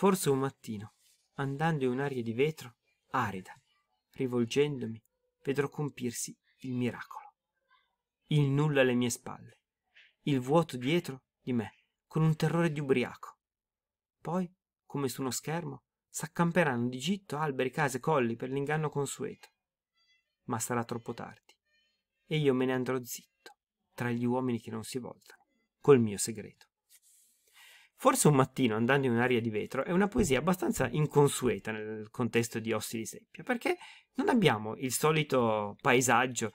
forse un mattino andando in un'aria di vetro arida rivolgendomi vedrò compirsi il miracolo il nulla alle mie spalle il vuoto dietro di me con un terrore di ubriaco poi come su uno schermo s'accamperanno di gitto alberi case colli per l'inganno consueto ma sarà troppo tardi e io me ne andrò zitto tra gli uomini che non si voltano col mio segreto Forse un mattino andando in un'aria di vetro è una poesia abbastanza inconsueta nel contesto di Ossi di Seppia, perché non abbiamo il solito paesaggio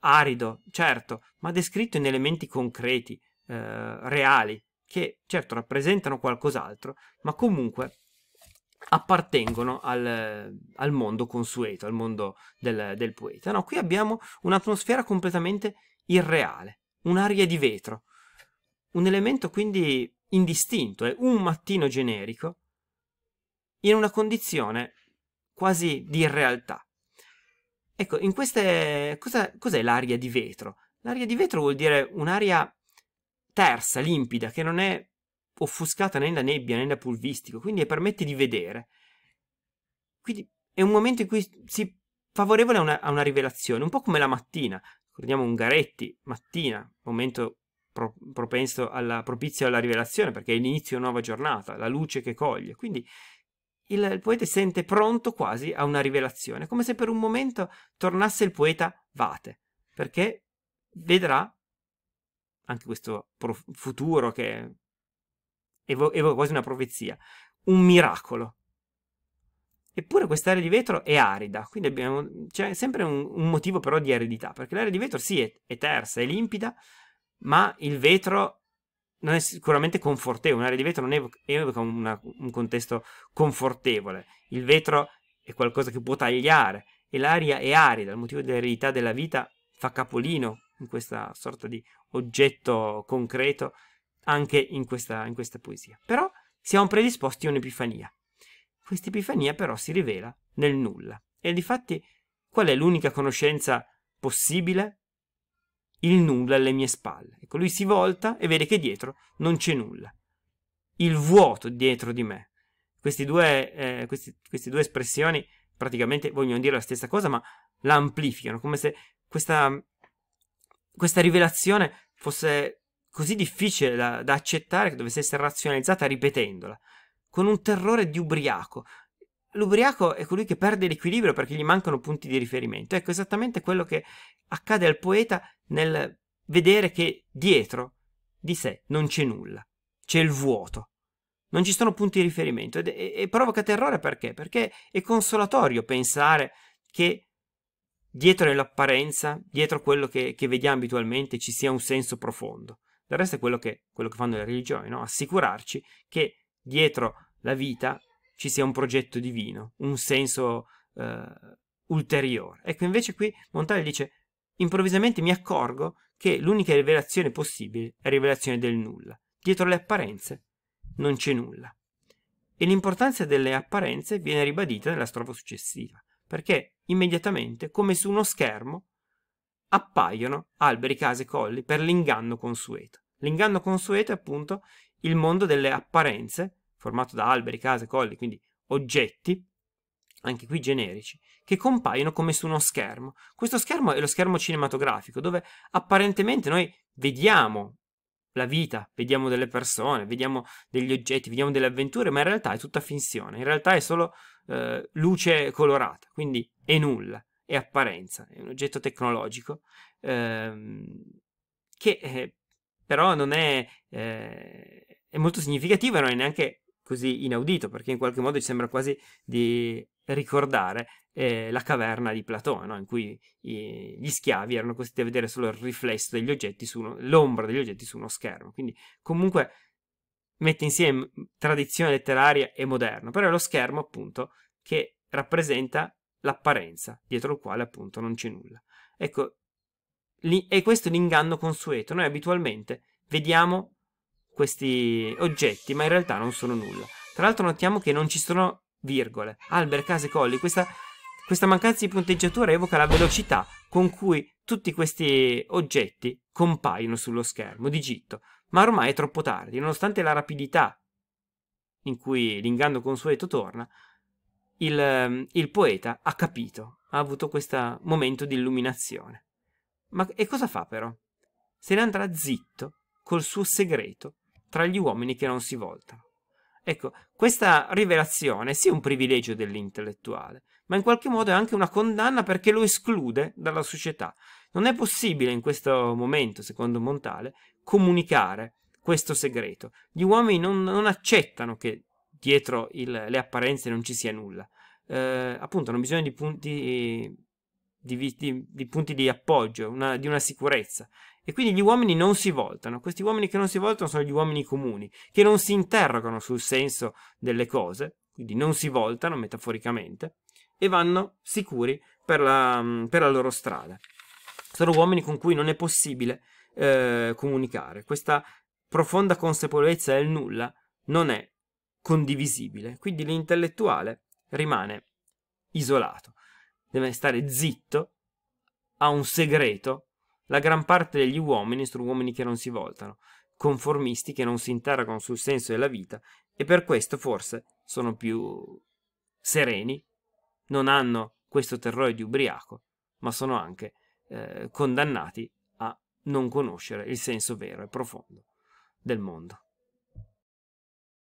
arido, certo, ma descritto in elementi concreti, eh, reali, che certo rappresentano qualcos'altro, ma comunque appartengono al, al mondo consueto, al mondo del, del poeta. No, qui abbiamo un'atmosfera completamente irreale, un'aria di vetro, un elemento quindi indistinto è un mattino generico in una condizione quasi di irrealtà. Ecco, in queste... Cosa, cos'è l'aria di vetro? L'aria di vetro vuol dire un'aria tersa, limpida, che non è offuscata né da nebbia né da pulvistico, quindi permette di vedere. Quindi è un momento in cui si favorevole a una, a una rivelazione, un po' come la mattina. Ricordiamo Ungaretti, mattina, momento pro, alla, propizio alla rivelazione, perché è l'inizio di una nuova giornata, la luce che coglie. Quindi il, il poeta sente pronto quasi a una rivelazione, come se per un momento tornasse il poeta Vate, perché vedrà anche questo futuro che è, evoca quasi una profezia, un miracolo. Eppure quest'area di vetro è arida, quindi abbiamo, c'è sempre un, un, motivo però di aridità, perché l'area di vetro sì è, è tersa, è limpida, ma il vetro non è sicuramente confortevole, un'area di vetro non evoca una, un contesto confortevole, il vetro è qualcosa che può tagliare e l'aria è arida, il motivo dell'aridità della vita fa capolino in questa sorta di oggetto concreto anche in questa, in questa poesia. Però siamo predisposti a un'epifania. Questa epifania però si rivela nel nulla. E difatti qual è l'unica conoscenza possibile il nulla alle mie spalle. Ecco, lui si volta e vede che dietro non c'è nulla. Il vuoto dietro di me. Questi due, eh, questi, queste due espressioni praticamente vogliono dire la stessa cosa, ma la amplificano, come se questa, questa rivelazione fosse così difficile da, da accettare che dovesse essere razionalizzata ripetendola, con un terrore di ubriaco, L'ubriaco è colui che perde l'equilibrio perché gli mancano punti di riferimento. Ecco esattamente quello che accade al poeta nel vedere che dietro di sé non c'è nulla, c'è il vuoto. Non ci sono punti di riferimento ed è, e provoca terrore perché? Perché è consolatorio pensare che dietro nell'apparenza, dietro quello che, che, vediamo abitualmente, ci sia un senso profondo. Del resto è quello che, quello che fanno le religioni, no? assicurarci che dietro la vita ci sia un progetto divino, un senso eh, ulteriore. Ecco, invece qui Montale dice, improvvisamente mi accorgo che l'unica rivelazione possibile è la rivelazione del nulla. Dietro le apparenze non c'è nulla. E l'importanza delle apparenze viene ribadita nella strofa successiva, perché immediatamente, come su uno schermo, appaiono alberi, case, colli per l'inganno consueto. L'inganno consueto è appunto il mondo delle apparenze formato da alberi, case, colli, quindi oggetti, anche qui generici, che compaiono come su uno schermo. Questo schermo è lo schermo cinematografico, dove apparentemente noi vediamo la vita, vediamo delle persone, vediamo degli oggetti, vediamo delle avventure, ma in realtà è tutta finzione, in realtà è solo eh, luce colorata, quindi è nulla, è apparenza, è un oggetto tecnologico ehm, che eh, però non è, eh, è molto significativo e non è neanche così inaudito, perché in qualche modo ci sembra quasi di ricordare eh, la caverna di Platone, no? in cui i, gli schiavi erano costretti a vedere solo il riflesso degli oggetti, uno, l'ombra degli oggetti su uno schermo. Quindi comunque mette insieme tradizione letteraria e moderno, però è lo schermo appunto che rappresenta l'apparenza, dietro il quale appunto non c'è nulla. Ecco, li, è questo l'inganno consueto. Noi abitualmente vediamo questi oggetti, ma in realtà non sono nulla. Tra l'altro notiamo che non ci sono virgole. Albert, case, colli, questa, questa mancanza di punteggiatura evoca la velocità con cui tutti questi oggetti compaiono sullo schermo di Gitto. Ma ormai è troppo tardi, nonostante la rapidità in cui l'inganno consueto torna, il, il poeta ha capito, ha avuto questo momento di illuminazione. Ma e cosa fa però? Se ne andrà zitto col suo segreto tra gli uomini che non si voltano. Ecco, questa rivelazione è sì un privilegio dell'intellettuale, ma in qualche modo è anche una condanna perché lo esclude dalla società. Non è possibile in questo momento, secondo Montale, comunicare questo segreto. Gli uomini non, non accettano che dietro il, le apparenze non ci sia nulla. Eh, appunto, hanno bisogno di punti di, di, di punti di appoggio, una, di una sicurezza. E quindi gli uomini non si voltano. Questi uomini che non si voltano sono gli uomini comuni, che non si interrogano sul senso delle cose, quindi non si voltano metaforicamente, e vanno sicuri per la, mm, per la loro strada. Sono uomini con cui non è possibile eh, comunicare. Questa profonda consapevolezza del nulla non è condivisibile, quindi l'intellettuale rimane isolato deve stare zitto, ha un segreto, la gran parte degli uomini sono uomini che non si voltano, conformisti che non si interrogano sul senso della vita e per questo forse sono più sereni, non hanno questo terrore di ubriaco, ma sono anche eh, condannati a non conoscere il senso vero e profondo del mondo.